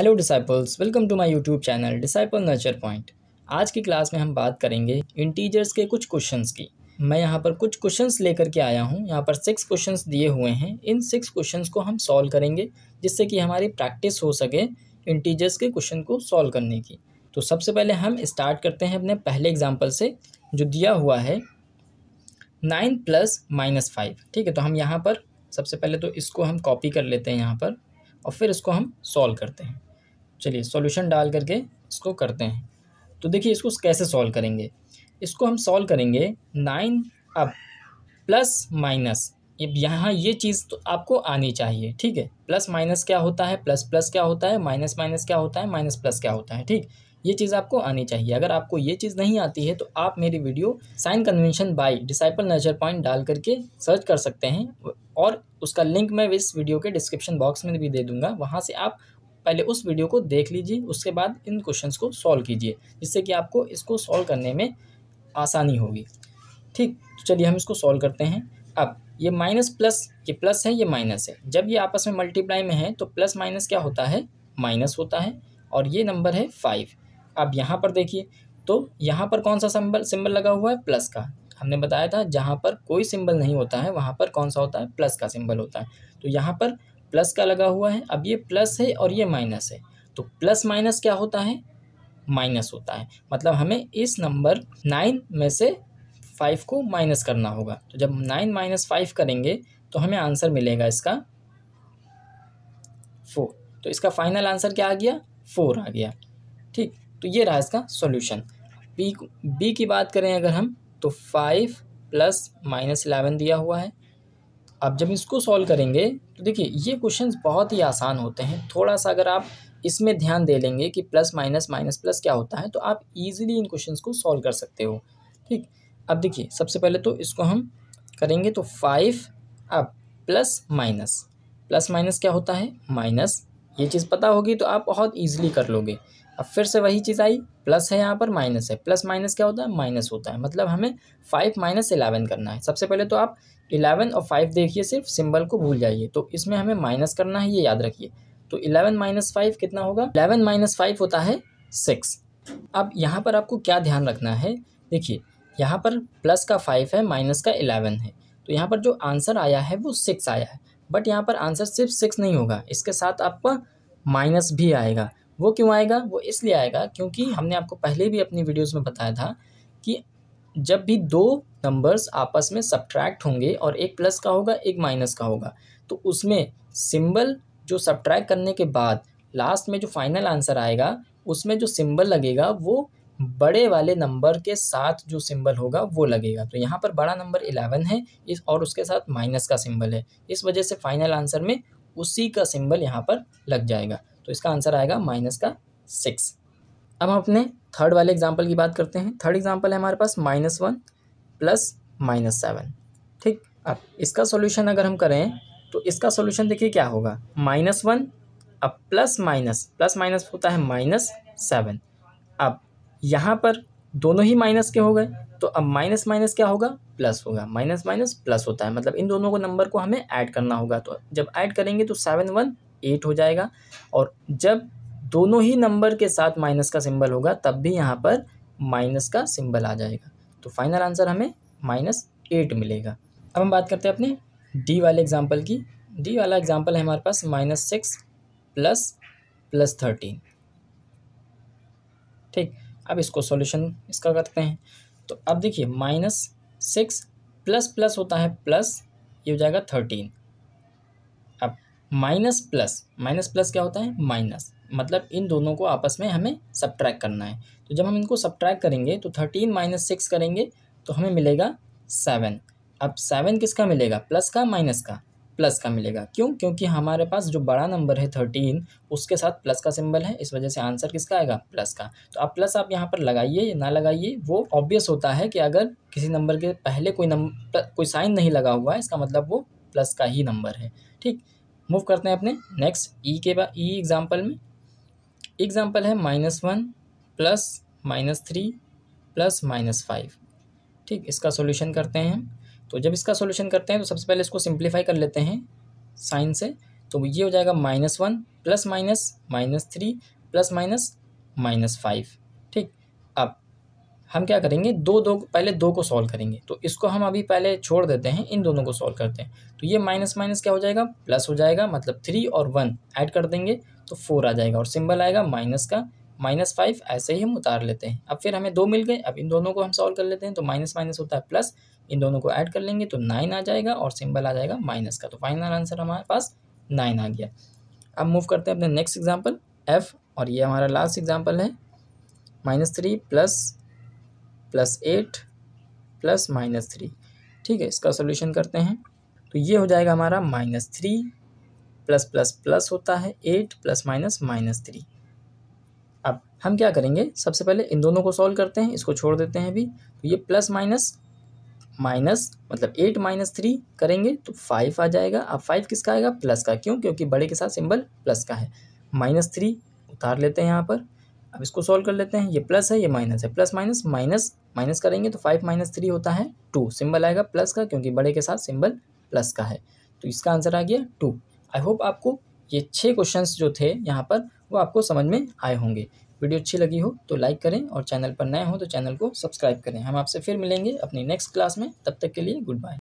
hello disciples welcome to my YouTube channel disciple nature point आज की class में हम बात करेंगे इंटीजर्स के कुछ क्वेश्चंस की मैं यहाँ पर कुछ क्वेश्चंस लेकर के आया हूँ यहाँ पर सिक्स क्वेश्चंस दिए हुए हैं इन सिक्स क्वेश्चंस को हम सॉल्व करेंगे जिससे कि हमारी प्रैक्टिस हो सके इंटीजर्स के क्वेश्चन को सॉल्व करने की तो सबसे पहले हम स्टार्ट करते हैं अपने पहले एग्जाम्पल से जो दिया हुआ है नाइन प्लस माइनस फाइव ठीक है तो हम यहाँ पर सबसे पहले तो इसको हम कॉपी कर लेते हैं यहाँ पर और फिर इसको हम सॉल्व करते हैं चलिए सॉल्यूशन डाल करके इसको करते हैं तो देखिए इसको कैसे सॉल्व करेंगे इसको हम सॉल्व करेंगे नाइन अब प्लस माइनस अब यहाँ ये चीज़ तो आपको आनी चाहिए ठीक है प्लस माइनस क्या होता है प्लस प्लस क्या होता है माइनस माइनस क्या होता है माइनस प्लस क्या होता है ठीक ये चीज़ आपको आनी चाहिए अगर आपको ये चीज़ नहीं आती है तो आप मेरी video sign convention by disciple nature point डाल करके सर्च कर सकते हैं और उसका लिंक मैं इस वीडियो के डिस्क्रिप्शन बॉक्स में भी दे दूंगा वहाँ से आप पहले उस वीडियो को देख लीजिए उसके बाद इन क्वेश्चंस को सॉल्व कीजिए जिससे कि आपको इसको सॉल्व करने में आसानी होगी ठीक तो चलिए हम इसको सॉल्व करते हैं अब ये माइनस प्लस ये प्लस है ये माइनस है जब ये आपस में मल्टीप्लाई में है तो प्लस माइनस क्या होता है माइनस होता है और ये नंबर है फाइव अब यहाँ पर देखिए तो यहाँ पर कौन सा सिंबल सिंबल लगा हुआ है प्लस का हमने बताया था जहाँ पर कोई सिंबल नहीं होता है वहाँ पर कौन सा होता है प्लस का सिंबल होता है तो यहाँ पर प्लस का लगा हुआ है अब ये प्लस है और ये माइनस है तो प्लस माइनस क्या होता है माइनस होता है मतलब हमें इस नंबर नाइन में से फाइव को माइनस करना होगा तो जब नाइन माइनस फाइव करेंगे तो हमें आंसर मिलेगा इसका फोर तो इसका फाइनल आंसर क्या आ गया फोर आ गया ठीक तो ये रहा इसका सॉल्यूशन बी बी की बात करें अगर हम तो फाइव प्लस माइनस इलेवन दिया हुआ है अब जब इसको सॉल्व करेंगे तो देखिए ये क्वेश्चंस बहुत ही आसान होते हैं थोड़ा सा अगर आप इसमें ध्यान दे लेंगे कि प्लस माइनस माइनस प्लस क्या होता है तो आप इजीली इन क्वेश्चंस को सॉल्व कर सकते हो ठीक अब देखिए सबसे पहले तो इसको हम करेंगे तो फाइव अब प्लस माइनस प्लस माइनस क्या होता है माइनस ये चीज़ पता होगी तो आप बहुत ईजिली कर लोगे अब फिर से वही चीज़ आई प्लस है यहाँ पर माइनस है प्लस माइनस क्या होता है माइनस होता है मतलब हमें फाइव माइनस इलेवन करना है सबसे पहले तो आप इलेवन और फाइव देखिए सिर्फ सिंबल को भूल जाइए तो इसमें हमें माइनस करना है ये याद रखिए तो इलेवन माइनस फाइव कितना होगा इलेवन माइनस फाइव होता है सिक्स अब यहाँ पर आपको क्या ध्यान रखना है देखिए यहाँ पर प्लस का फाइव है माइनस का इलेवन है तो यहाँ पर जो आंसर आया है वो सिक्स आया है बट यहाँ पर आंसर सिर्फ सिक्स नहीं होगा इसके साथ आपका माइनस भी आएगा वो क्यों आएगा वो इसलिए आएगा क्योंकि हमने आपको पहले भी अपनी वीडियोज़ में बताया था कि जब भी दो नंबर्स आपस में सब्ट्रैक्ट होंगे और एक प्लस का होगा एक माइनस का होगा तो उसमें सिंबल जो सब्ट्रैक्ट करने के बाद लास्ट में जो फाइनल आंसर आएगा उसमें जो सिंबल लगेगा वो बड़े वाले नंबर के साथ जो सिंबल होगा वो लगेगा तो यहाँ पर बड़ा नंबर इलेवन है इस और उसके साथ माइनस का सिंबल है इस वजह से फाइनल आंसर में उसी का सिंबल यहाँ पर लग जाएगा तो इसका आंसर आएगा माइनस का सिक्स अब हम अपने थर्ड वाले एग्जाम्पल की बात करते हैं थर्ड एग्जाम्पल है हमारे पास minus one plus minus seven ठीक अब इसका सॉल्यूशन अगर हम करें तो इसका सॉल्यूशन देखिए क्या होगा माइनस वन अब प्लस माइनस प्लस माइनस होता है माइनस सेवन अब यहाँ पर दोनों ही माइनस के हो गए तो अब माइनस माइनस क्या होगा प्लस होगा माइनस माइनस प्लस होता है मतलब इन दोनों को नंबर को हमें ऐड करना होगा तो जब ऐड करेंगे तो सेवन वन एट हो जाएगा और जब दोनों ही नंबर के साथ माइनस का सिंबल होगा तब भी यहाँ पर माइनस का सिंबल आ जाएगा तो फाइनल आंसर हमें माइनस एट मिलेगा अब हम बात करते हैं अपने डी वाले एग्जाम्पल की डी वाला एग्जाम्पल है हमारे पास minus six plus plus thirteen ठीक अब इसको सॉल्यूशन इसका करते हैं तो अब देखिए माइनस सिक्स प्लस प्लस होता है प्लस ये हो जाएगा थर्टीन अब माइनस प्लस माइनस प्लस क्या होता है माइनस मतलब इन दोनों को आपस में हमें सब करना है तो जब हम इनको सब करेंगे तो थर्टीन माइनस सिक्स करेंगे तो हमें मिलेगा सेवन अब सेवन किसका मिलेगा प्लस का माइनस का प्लस का मिलेगा क्यों क्योंकि हमारे पास जो बड़ा नंबर है थर्टीन उसके साथ प्लस का सिंबल है इस वजह से आंसर किसका आएगा प्लस का तो आप प्लस आप यहाँ पर लगाइए या ना लगाइए वो ऑब्वियस होता है कि अगर किसी नंबर के पहले कोई नंबर कोई साइन नहीं लगा हुआ है इसका मतलब वो प्लस का ही नंबर है ठीक मूव करते हैं अपने नेक्स्ट ई e के बाद ई e एग्ज़ाम्पल में एग्ज़ाम्पल है minus one plus minus three plus minus five ठीक इसका सॉल्यूशन करते हैं हम तो जब इसका सॉल्यूशन करते हैं तो सबसे पहले इसको सिंप्लीफाई कर लेते हैं साइन से तो ये हो जाएगा minus one plus minus minus three plus minus minus five हम क्या करेंगे दो दो पहले दो को सॉल्व करेंगे तो इसको हम अभी पहले छोड़ देते हैं इन दोनों को सॉल्व करते हैं तो ये माइनस माइनस क्या हो जाएगा प्लस हो जाएगा मतलब थ्री और वन ऐड कर देंगे तो फोर आ जाएगा और सिंबल आएगा माइनस का माइनस फाइव ऐसे ही हम उतार लेते हैं अब फिर हमें दो मिल गए अब इन दोनों को हम सॉल्व कर लेते हैं तो माइनस माइनस होता है प्लस इन दोनों को ऐड कर लेंगे तो नाइन आ जाएगा और सिंबल आ जाएगा माइनस का तो फाइनल आंसर हमारे पास नाइन आ गया अब मूव करते हैं अपने नेक्स्ट एग्जाम्पल एफ और ये हमारा लास्ट एग्जाम्पल है minus three plus plus eight plus minus three ठीक है इसका सोल्यूशन करते हैं तो ये हो जाएगा हमारा minus three plus plus plus होता है eight plus minus minus three अब हम क्या करेंगे सबसे पहले इन दोनों को सॉल्व करते हैं इसको छोड़ देते हैं अभी तो ये प्लस माइनस माइनस मतलब एट माइनस थ्री करेंगे तो फाइव आ जाएगा अब फाइव किसका आएगा प्लस का क्यों क्योंकि बड़े के साथ सिंबल प्लस का है माइनस थ्री उतार लेते हैं यहाँ पर अब इसको सॉल्व कर लेते हैं ये प्लस है ये माइनस है प्लस माइनस माइनस माइनस करेंगे तो फाइव माइनस थ्री होता है टू सिंबल आएगा प्लस का क्योंकि बड़े के साथ सिंबल प्लस का है तो इसका आंसर आ गया टू आई होप आपको ये छः क्वेश्चन जो थे यहाँ पर वो आपको समझ में आए होंगे वीडियो अच्छी लगी हो तो लाइक करें और चैनल पर नए हो तो चैनल को सब्सक्राइब करें हम आपसे फिर मिलेंगे अपनी नेक्स्ट क्लास में तब तक के लिए गुड बाय